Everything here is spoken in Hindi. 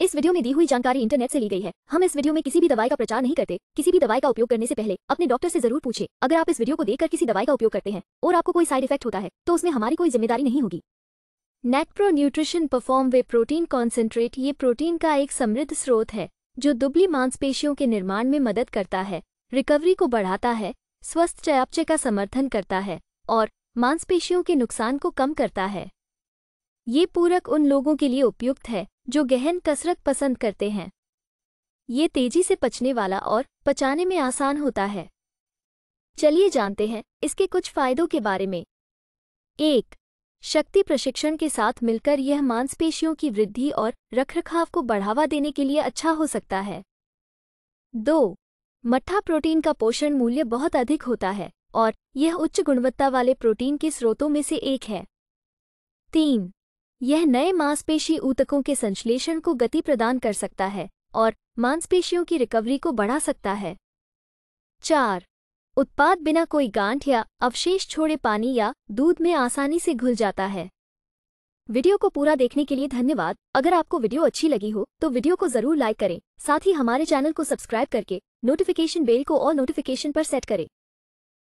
इस वीडियो में दी हुई जानकारी इंटरनेट से ली गई है हम इस वीडियो में किसी भी दवाई का प्रचार नहीं करते किसी भी दवाई का उपयोग करने से पहले अपने डॉक्टर से जरूर पूछे अगर आप इस वीडियो को देखकर किसी दवाई का उपयोग करते हैं और आपको कोई साइड इफेक्ट होता है तो उसमें हमारी कोई जिम्मेदारी नहीं होगी pro nutrition perform whey protein concentrate ये प्रोटीन का एक समृद्ध स्रोत है जो दुबली मांसपेशियों के निर्माण में मदद करता है रिकवरी को बढ़ाता है स्वस्थ चयापचय का समर्थन करता है और मांसपेशियों के नुकसान को कम करता है ये पूरक उन लोगों के लिए उपयुक्त है जो गहन कसरत पसंद करते हैं ये तेजी से पचने वाला और पचाने में आसान होता है चलिए जानते हैं इसके कुछ फायदों के बारे में एक शक्ति प्रशिक्षण के साथ मिलकर यह मांसपेशियों की वृद्धि और रखरखाव को बढ़ावा देने के लिए अच्छा हो सकता है दो मट्ठा प्रोटीन का पोषण मूल्य बहुत अधिक होता है और यह उच्च गुणवत्ता वाले प्रोटीन के स्रोतों में से एक है तीन यह नए मांसपेशी ऊतकों के संश्लेषण को गति प्रदान कर सकता है और मांसपेशियों की रिकवरी को बढ़ा सकता है चार उत्पाद बिना कोई गांठ या अवशेष छोड़े पानी या दूध में आसानी से घुल जाता है वीडियो को पूरा देखने के लिए धन्यवाद अगर आपको वीडियो अच्छी लगी हो तो वीडियो को जरूर लाइक करें साथ ही हमारे चैनल को सब्सक्राइब करके नोटिफिकेशन बेल को और नोटिफिकेशन पर सेट करें